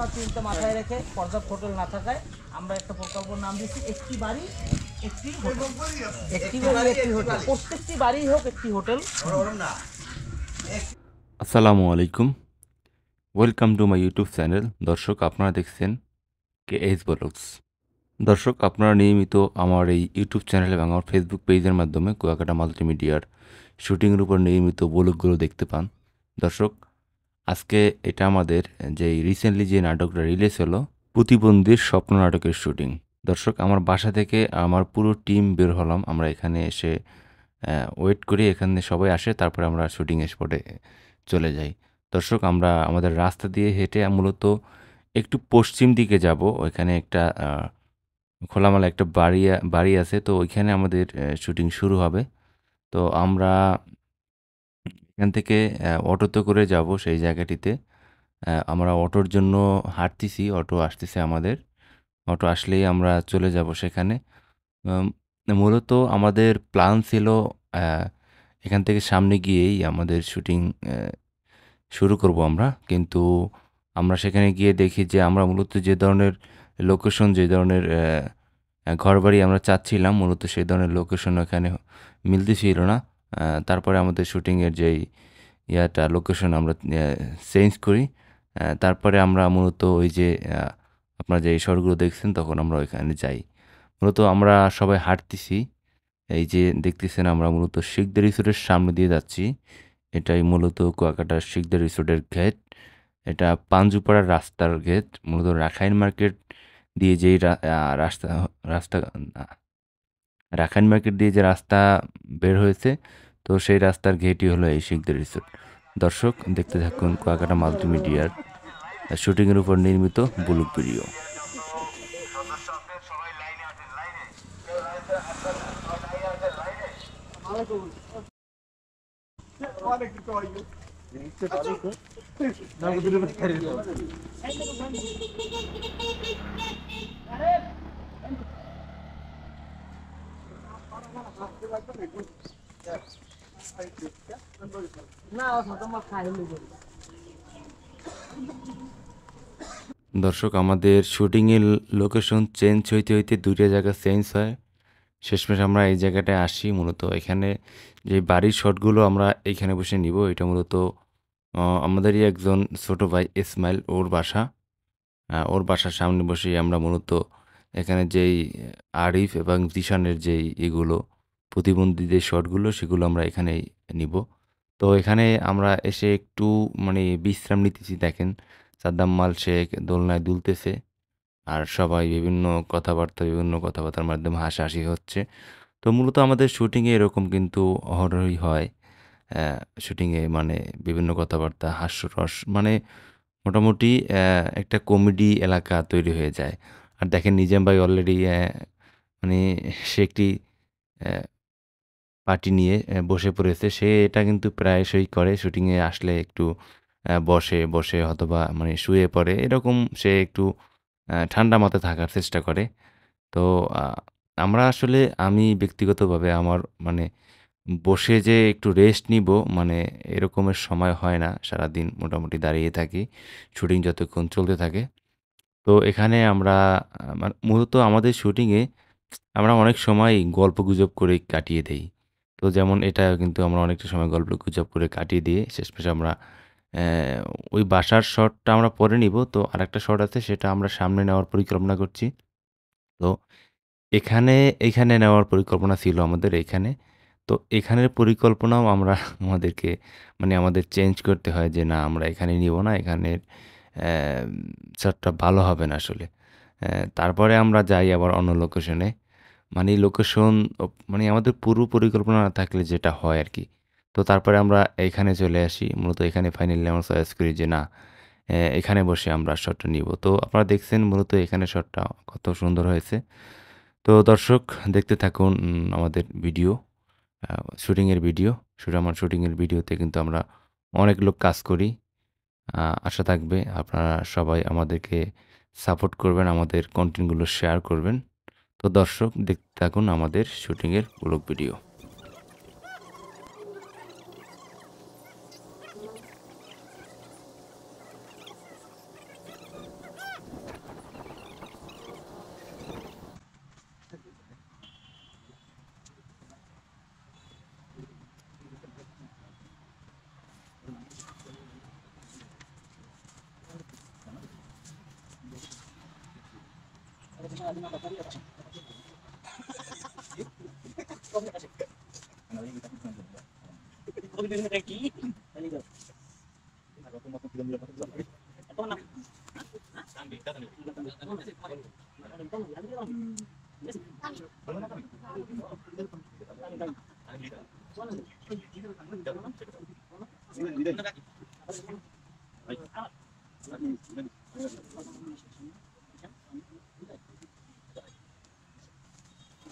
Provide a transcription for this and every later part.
কথা চিন্তা মাথায় রেখে পর্যাপ্ত হোটেল না থাকায় আমরা একটা প্রকল্পের নাম দিচ্ছি একটি বাড়ি একটি একটি বাড়ি একটি হোটেল প্রত্যেকটি বাড়ি হোক একটি হোটেল আসসালামু আলাইকুম welcome to my YouTube channel দর্শক আপনারা দেখছেন কে এইচ ব্লগস দর্শক আপনারা নিয়মিত আমার এই ইউটিউব চ্যানেল এবং আমার ফেসবুক পেজের মাধ্যমে কুয়াকাটা মাল্টিমিডিয়ার শুটিংয়ের উপর নিয়মিত বলকগুলো দেখতে পান দর্শক আজকে এটা আমাদের যে রিসেন্টলি যে নাটকটা রিলিজ হলো প্রতিবন্ধীর স্বপ্ন নাটকের শুটিং দর্শক আমার বাসা থেকে আমার পুরো টিম বের হলাম আমরা এখানে এসে ওয়েট করি এখানে সবাই আসে তারপরে আমরা শুটিং স্পটে চলে যাই দর্শক আমরা আমাদের রাস্তা দিয়ে হেঁটে মূলত একটু পশ্চিম দিকে যাব ওইখানে একটা খোলামালা একটা বাড়ি বাড়ি আছে তো ওইখানে আমাদের শুটিং শুরু হবে তো আমরা এখান থেকে অটোতে করে যাব সেই জায়গাটিতে আমরা অটোর জন্য হাঁটতেছি অটো আসতেছে আমাদের অটো আসলেই আমরা চলে যাব সেখানে মূলত আমাদের প্ল্যান ছিল এখান থেকে সামনে গিয়েই আমাদের শুটিং শুরু করব আমরা কিন্তু আমরা সেখানে গিয়ে দেখি যে আমরা মূলত যে ধরনের লোকেশন যে ধরনের ঘরবাড়ি আমরা চাচ্ছিলাম মূলত সেই ধরনের লোকেশন ওখানে মিলতে ছিল না তারপরে আমাদের শ্যুটিংয়ের যেই ইয়াটা লোকেশন আমরা চেঞ্জ করি তারপরে আমরা মূলত ওই যে আপনারা যে শহরগুলো দেখছেন তখন আমরা ওইখানে যাই মূলত আমরা সবাই হাঁটতেছি এই যে দেখতেছেন আমরা মূলত শিখদের রিসোর্টের সামনে দিয়ে যাচ্ছি এটাই মূলত কুয়াকাটার শিখদের রিসোর্টের গেট এটা পাঞ্জুপাড়ার রাস্তার গেট মূলত রাখাইন মার্কেট দিয়ে যেই রাস্তা রাস্তা রাখাইন মার্কেট দিয়ে যে রাস্তা বের হয়েছে তো সেই রাস্তার ঘেটি হলো এই শিখদের রিসোর্ট দর্শক দেখতে থাকুন কুয়াকাটা মাল্টিমিডিয়ার শুটিংয়ের উপর নির্মিত বুলুক ভিডিও না দর্শক আমাদের শুটিংয়ের লোকেশন চেঞ্জ হইতে হইতে দুইটা জায়গা চেঞ্জ হয় শেষমেশ আমরা এই জায়গাটায় আসি মূলত এখানে যে বাড়ির শটগুলো আমরা এইখানে বসে নিব এটা মূলত আমাদেরই একজন ছোট ভাই ইসমাইল ওর বাসা ওর বাসার সামনে বসেই আমরা মূলত এখানে যেই আরিফ এবং জিশানের যেই এগুলো প্রতিবন্ধীদের শটগুলো সেগুলো আমরা এখানে নিব তো এখানে আমরা এসে একটু মানে বিশ্রাম নিতেছি দেখেন সাদ্দাম মাল শেখ দোলনায় দুলতেছে আর সবাই বিভিন্ন কথাবার্তা বিভিন্ন কথাবার্তার মাধ্যমে হাসাহাসি হচ্ছে তো মূলত আমাদের শুটিংয়ে এরকম কিন্তু অহরহই হয় শুটিংয়ে মানে বিভিন্ন কথাবার্তা হাস্যরস মানে মোটামুটি একটা কমেডি এলাকা তৈরি হয়ে যায় আর দেখেন নিজাম ভাই অলরেডি মানে সে একটি পার্টি নিয়ে বসে পড়েছে সে এটা কিন্তু প্রায়শই করে শুটিংয়ে আসলে একটু বসে বসে অথবা মানে শুয়ে পড়ে এরকম সে একটু ঠান্ডা মাথায় থাকার চেষ্টা করে তো আমরা আসলে আমি ব্যক্তিগতভাবে আমার মানে বসে যে একটু রেস্ট নিব মানে এরকমের সময় হয় না সারাদিন মোটামুটি দাঁড়িয়ে থাকি শুটিং যতক্ষণ চলতে থাকে তো এখানে আমরা মানে মূলত আমাদের শুটিংয়ে আমরা অনেক সময় গল্প গুজব করে কাটিয়ে দেই তো যেমন এটা কিন্তু আমরা অনেকটা সময় গল্প গুজব করে কাটিয়ে দিয়ে শেষমেশ আমরা ওই বাসার শটটা আমরা পরে নিব তো আরেকটা শট আছে সেটা আমরা সামনে নেওয়ার পরিকল্পনা করছি তো এখানে এখানে নেওয়ার পরিকল্পনা ছিল আমাদের এখানে তো এখানের পরিকল্পনাও আমরা আমাদেরকে মানে আমাদের চেঞ্জ করতে হয় যে না আমরা এখানে নিব না এখানের শটটা ভালো হবে না আসলে তারপরে আমরা যাই আবার অন্য লোকেশনে মানে লোকেশন মানে আমাদের পুরো পরিকল্পনা না থাকলে যেটা হয় আর কি তো তারপরে আমরা এখানে চলে আসি মূলত এখানে ফাইনালি আমরা চয়েস করি যে না এখানে বসে আমরা শটটা নিব তো আপনারা দেখছেন মূলত এখানে শটটা কত সুন্দর হয়েছে তো দর্শক দেখতে থাকুন আমাদের ভিডিও শুটিংয়ের ভিডিও আমার শুটিংয়ের ভিডিওতে কিন্তু আমরা অনেক লোক কাজ করি আশা থাকবে আপনারা সবাই আমাদেরকে সাপোর্ট করবেন আমাদের কন্টেন্টগুলো শেয়ার করবেন তো দর্শক দেখতে থাকুন আমাদের শুটিংয়ের blog video Gracias. bibir kalau aku makan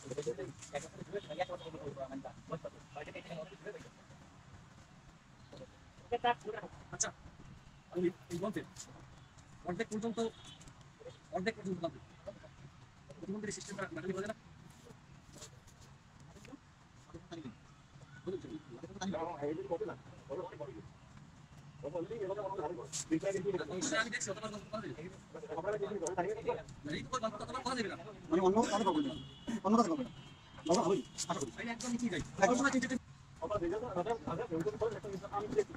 Thank you. আচ্ছা অর্ধেক পর্যন্ত অর্ধেক পর্যন্ত প্রধানমন্ত্রী সিস্টেমটা মানে বোঝে না অন্য কথা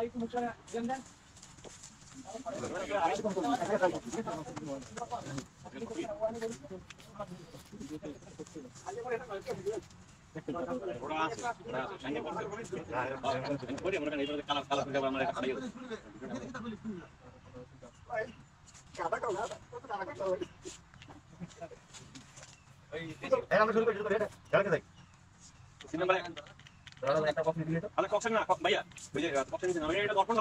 আমরা শুরু করি শুরু করি এটা যাই সিনেমা আরে কক্সেন না ভাইয়া বুঝে কক্সেন না এটা দর্পণ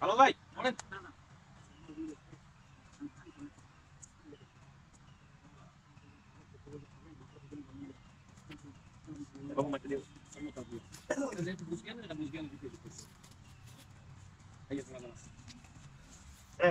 হ্যালো ভাই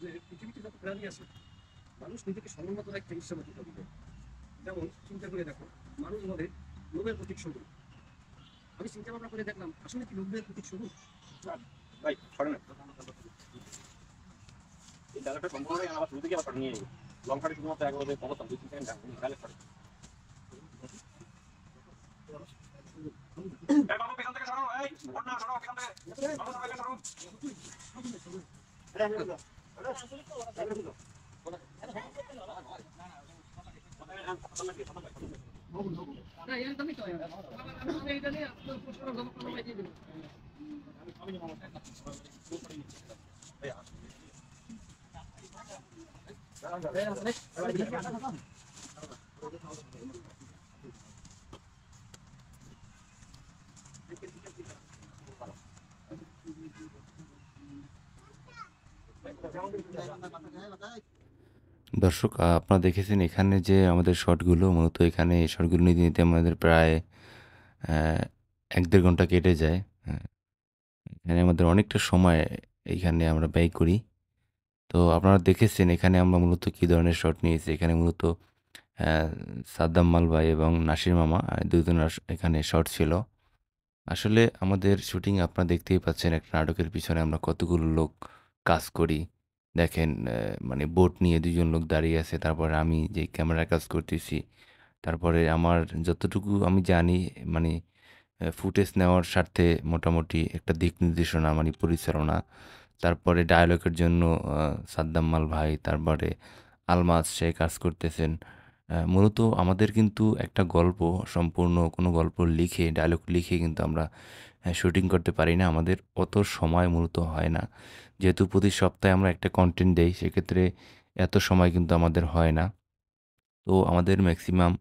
যে পৃথিবীতে যত প্রাণী আছে মানুষ নিজেকে সমুন্নত রাখতে ইচ্ছামতি করবে যেমন চিন্তা করে দেখো মানুষ বলে লোভের প্রতীক স্বরূপ আমি চিন্তা ভাবনা করে দেখলাম আসলে কি লোভের প্রতীক স্বরূপ এই ডালাটা সম্পূর্ণটাই আমার শুরু থেকে আবার নিয়ে যাবে লঙ্কাটা শুধুমাত্র এক বছর পড়তাম দুই তিন টাইম থেকে সরো এই ওর না সরো থেকে বাবু সবাইকে সরো एकदमै एकदमै দর্শক আপনারা দেখেছেন এখানে যে আমাদের শটগুলো মূলত এখানে এই শটগুলো নিতে নিতে আমাদের প্রায় এক দেড় ঘন্টা কেটে যায় এখানে আমাদের অনেকটা সময় এখানে আমরা ব্যয় করি তো আপনারা দেখেছেন এখানে আমরা মূলত কী ধরনের শট নিয়েছি এখানে মূলত সাদ্দাম মালবাই এবং নাসির মামা দুজন এখানে শট ছিল আসলে আমাদের শুটিং আপনারা দেখতেই পাচ্ছেন একটা নাটকের পিছনে আমরা কতগুলো লোক কাজ করি দেখেন মানে বোট নিয়ে দুজন লোক দাঁড়িয়ে আছে তারপরে আমি যে ক্যামেরা কাজ করতেছি তারপরে আমার যতটুকু আমি জানি মানে ফুটেজ নেওয়ার স্বার্থে মোটামুটি একটা দিক নির্দেশনা মানে পরিচালনা তারপরে ডায়লগের জন্য সাদ্দাম্মাল ভাই তারপরে আলমাজ সে কাজ করতেছেন মূলত আমাদের কিন্তু একটা গল্প সম্পূর্ণ কোনো গল্প লিখে ডায়লগ লিখে কিন্তু আমরা শুটিং করতে পারি না আমাদের অত সময় মূলত হয় না যেহেতু প্রতি সপ্তাহে আমরা একটা কন্টেন্ট দেই সেক্ষেত্রে এত সময় কিন্তু আমাদের হয় না তো আমাদের ম্যাক্সিমাম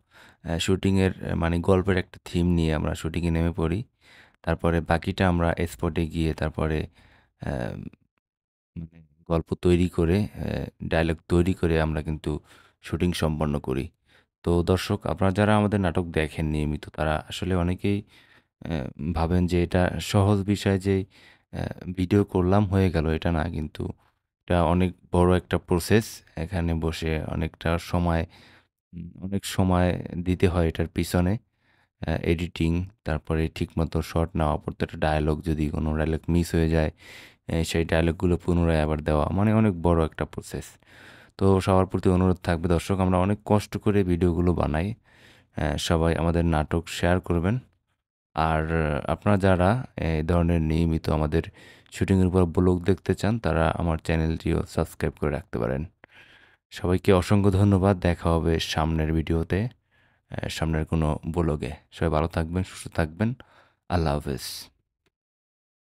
শুটিংয়ের মানে গল্পের একটা থিম নিয়ে আমরা শ্যুটিংয়ে নেমে পড়ি তারপরে বাকিটা আমরা স্পটে গিয়ে তারপরে মানে গল্প তৈরি করে ডায়লগ তৈরি করে আমরা কিন্তু শ্যুটিং সম্পন্ন করি তো দর্শক আপনারা যারা আমাদের নাটক দেখেন নিয়মিত তারা আসলে অনেকেই ভাবেন যে এটা সহজ বিষয় যে ভিডিও করলাম হয়ে গেল এটা না কিন্তু এটা অনেক বড় একটা প্রসেস এখানে বসে অনেকটা সময় অনেক সময় দিতে হয় এটার পিছনে এডিটিং তারপরে ঠিকমতো শট নেওয়া প্রত্যেকটা ডায়লগ যদি কোনো ডায়লগ মিস হয়ে যায় সেই ডায়লগগুলো পুনরায় আবার দেওয়া মানে অনেক বড় একটা প্রসেস তো সবার প্রতি অনুরোধ থাকবে দর্শক আমরা অনেক কষ্ট করে ভিডিওগুলো বানাই সবাই আমাদের নাটক শেয়ার করবেন আর আপনারা যারা এই ধরনের নিয়মিত আমাদের শুটিংয়ের উপর ব্লগ দেখতে চান তারা আমার চ্যানেলটিও সাবস্ক্রাইব করে রাখতে পারেন সবাইকে অসংখ্য ধন্যবাদ দেখা হবে সামনের ভিডিওতে সামনের কোনো ব্লগে সবাই ভালো থাকবেন সুস্থ থাকবেন আল্লাহ হাফেজ